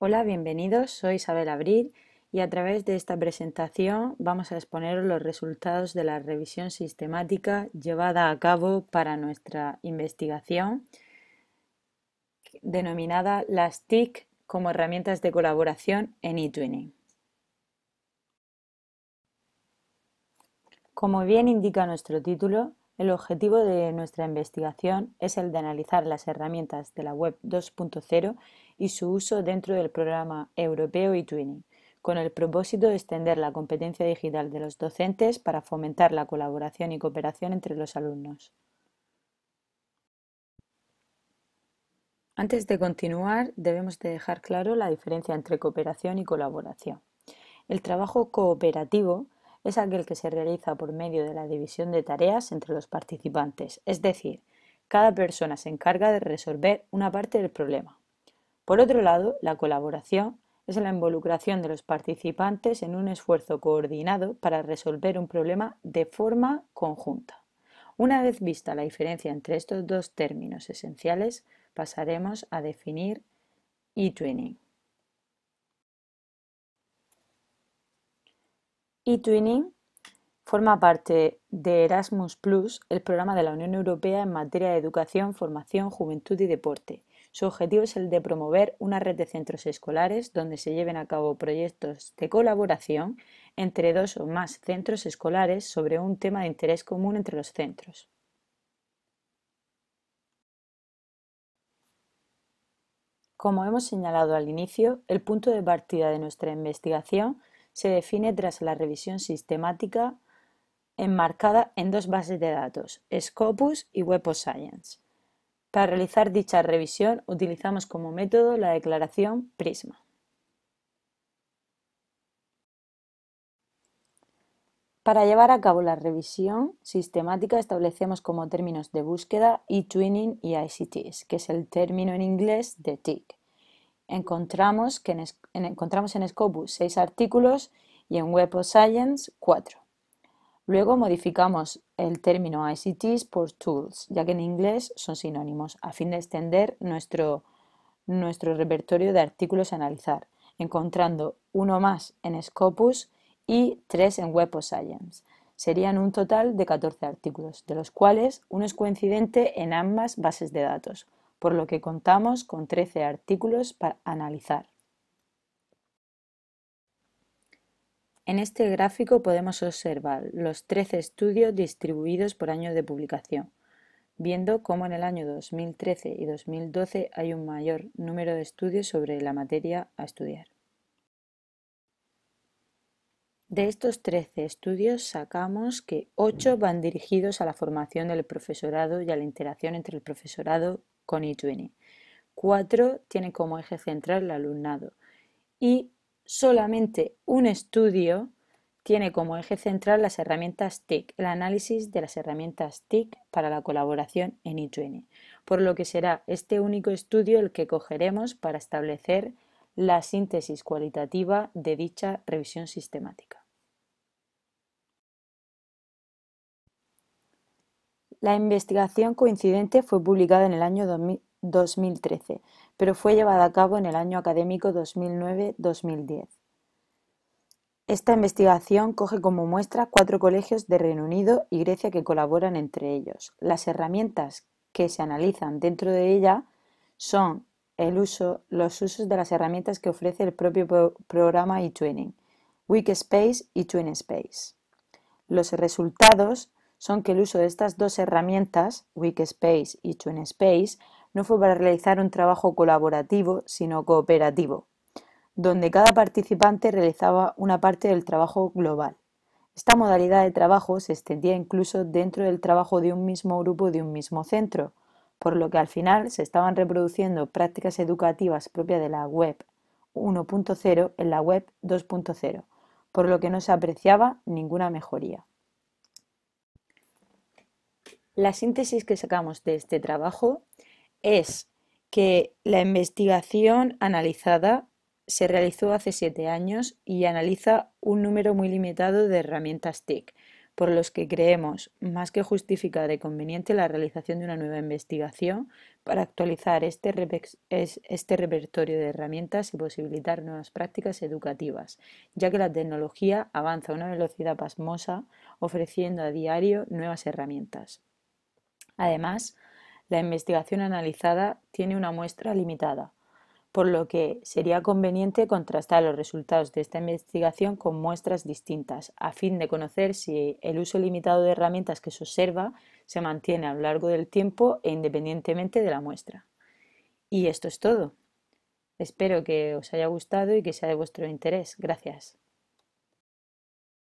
Hola, bienvenidos. Soy Isabel Abril y a través de esta presentación vamos a exponer los resultados de la revisión sistemática llevada a cabo para nuestra investigación denominada las TIC como herramientas de colaboración en eTwinning. Como bien indica nuestro título, el objetivo de nuestra investigación es el de analizar las herramientas de la Web 2.0 y su uso dentro del programa europeo eTwinning, con el propósito de extender la competencia digital de los docentes para fomentar la colaboración y cooperación entre los alumnos. Antes de continuar, debemos de dejar claro la diferencia entre cooperación y colaboración. El trabajo cooperativo es aquel que se realiza por medio de la división de tareas entre los participantes, es decir, cada persona se encarga de resolver una parte del problema. Por otro lado, la colaboración es la involucración de los participantes en un esfuerzo coordinado para resolver un problema de forma conjunta. Una vez vista la diferencia entre estos dos términos esenciales, pasaremos a definir e-twinning. eTwinning forma parte de Erasmus el programa de la Unión Europea en materia de educación, formación, juventud y deporte. Su objetivo es el de promover una red de centros escolares donde se lleven a cabo proyectos de colaboración entre dos o más centros escolares sobre un tema de interés común entre los centros. Como hemos señalado al inicio, el punto de partida de nuestra investigación se define tras la revisión sistemática enmarcada en dos bases de datos, Scopus y Web of Science. Para realizar dicha revisión utilizamos como método la declaración PRISMA. Para llevar a cabo la revisión sistemática establecemos como términos de búsqueda eTwinning y e ICTs, que es el término en inglés de TIC encontramos, en, Scopus seis artículos y en Web of Science 4. Luego modificamos el término ICTs por tools, ya que en inglés son sinónimos, a fin de extender nuestro, nuestro repertorio de artículos a analizar, encontrando uno más en Scopus y tres en Web of Science. Serían un total de 14 artículos, de los cuales uno es coincidente en ambas bases de datos, por lo que contamos con 13 artículos para analizar. En este gráfico podemos observar los 13 estudios distribuidos por año de publicación, viendo cómo en el año 2013 y 2012 hay un mayor número de estudios sobre la materia a estudiar. De estos 13 estudios sacamos que 8 van dirigidos a la formación del profesorado y a la interacción entre el profesorado con Cuatro tiene como eje central el alumnado y solamente un estudio tiene como eje central las herramientas TIC, el análisis de las herramientas TIC para la colaboración en E2N, por lo que será este único estudio el que cogeremos para establecer la síntesis cualitativa de dicha revisión sistemática. La investigación coincidente fue publicada en el año 2013, pero fue llevada a cabo en el año académico 2009-2010. Esta investigación coge como muestra cuatro colegios de Reino Unido y Grecia que colaboran entre ellos. Las herramientas que se analizan dentro de ella son el uso, los usos de las herramientas que ofrece el propio programa eTwinning, Wikispace y TwinSpace. Los resultados son que el uso de estas dos herramientas, Wikispace y TwinSpace, no fue para realizar un trabajo colaborativo, sino cooperativo, donde cada participante realizaba una parte del trabajo global. Esta modalidad de trabajo se extendía incluso dentro del trabajo de un mismo grupo de un mismo centro, por lo que al final se estaban reproduciendo prácticas educativas propias de la web 1.0 en la web 2.0, por lo que no se apreciaba ninguna mejoría. La síntesis que sacamos de este trabajo es que la investigación analizada se realizó hace siete años y analiza un número muy limitado de herramientas TIC, por los que creemos más que justificada y conveniente la realización de una nueva investigación para actualizar este, este repertorio de herramientas y posibilitar nuevas prácticas educativas, ya que la tecnología avanza a una velocidad pasmosa ofreciendo a diario nuevas herramientas. Además, la investigación analizada tiene una muestra limitada, por lo que sería conveniente contrastar los resultados de esta investigación con muestras distintas, a fin de conocer si el uso limitado de herramientas que se observa se mantiene a lo largo del tiempo e independientemente de la muestra. Y esto es todo. Espero que os haya gustado y que sea de vuestro interés. Gracias.